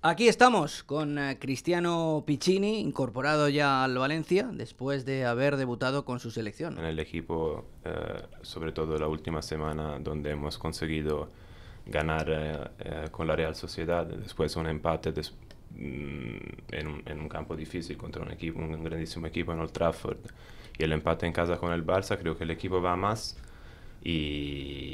Aquí estamos con eh, Cristiano Piccini, incorporado ya al Valencia, después de haber debutado con su selección. En el equipo, eh, sobre todo la última semana, donde hemos conseguido ganar eh, con la Real Sociedad, después un empate mm, en, un, campo difícil contra un, equipo, un grandísimo equipo en Old Trafford, y el empate en casa con el Barça, creo que el equipo va más y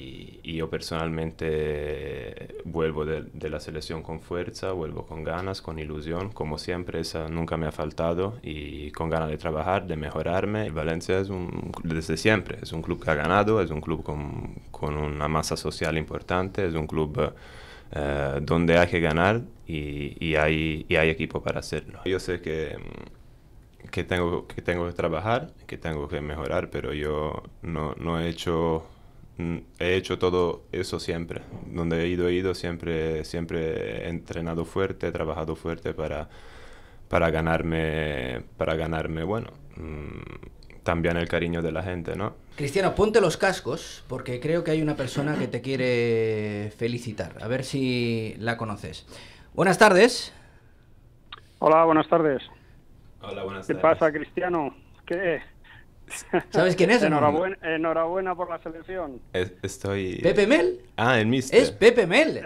yo personalmente eh, vuelvo de, la selección con fuerza, vuelvo con ganas, con ilusión, como siempre, esa nunca me ha faltado y con ganas de trabajar, de mejorarme. El Valencia es un, desde siempre, es un club que ha ganado, es un club con, una masa social importante, es un club... Eh, donde hay que ganar y, hay, equipo para hacerlo. Yo sé que mm, que tengo que tengo que trabajar, que tengo que mejorar, pero yo no, no he hecho Mm, he hecho todo eso siempre. Donde he ido, he ido, siempre, siempre he entrenado fuerte, he trabajado fuerte para, para ganarme, para ganarme, bueno, mm, también el cariño de la gente, ¿no? Cristiano, ponte los cascos porque creo que hay una persona que te quiere felicitar. A ver si la conoces. Buenas tardes. Hola, buenas tardes. Hola, buenas tardes. ¿Qué pasa, Cristiano? ¿Qué? ¿Sabes quién es? Enhorabuena, por la selección. estoy. ¿Pepe Mel? Ah, el mister. Es Pepe Mel.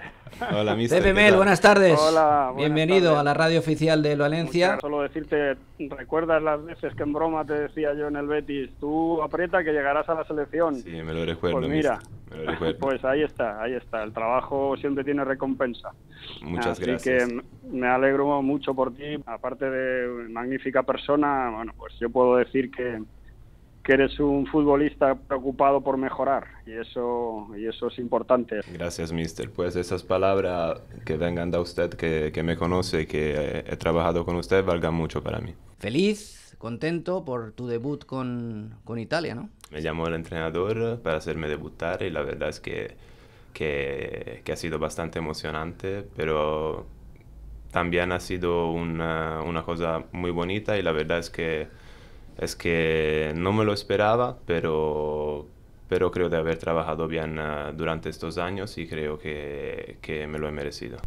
Hola, mister. Pepe Mel, buenas tardes. Hola, buenas Bienvenido a la radio oficial de Valencia. Pues solo decirte, ¿recuerdas las veces que en broma te decía yo en el Betis, tú aprieta que llegarás a la selección? Sí, me lo recuerdo. Pues mira, pues ahí está, ahí está. El trabajo siempre tiene recompensa. Muchas gracias. Así que me alegro mucho por ti. Aparte de magnífica persona, bueno, pues yo puedo decir que que eres un futbolista preocupado por mejorar y eso, y eso es importante. Gracias, mister. Pues esas palabras que vengan de usted, que, que me conoce, que he, trabajado con usted, valgan mucho para mí. Feliz, contento por tu debut con, con Italia, ¿no? Me llamó el entrenador para hacerme debutar y la verdad es que, que, que ha sido bastante emocionante, pero también ha sido una cosa muy bonita y la verdad es que es que no me lo esperaba, pero, pero creo de haber trabajado bien ah, durante estos años y creo que, que me lo he merecido.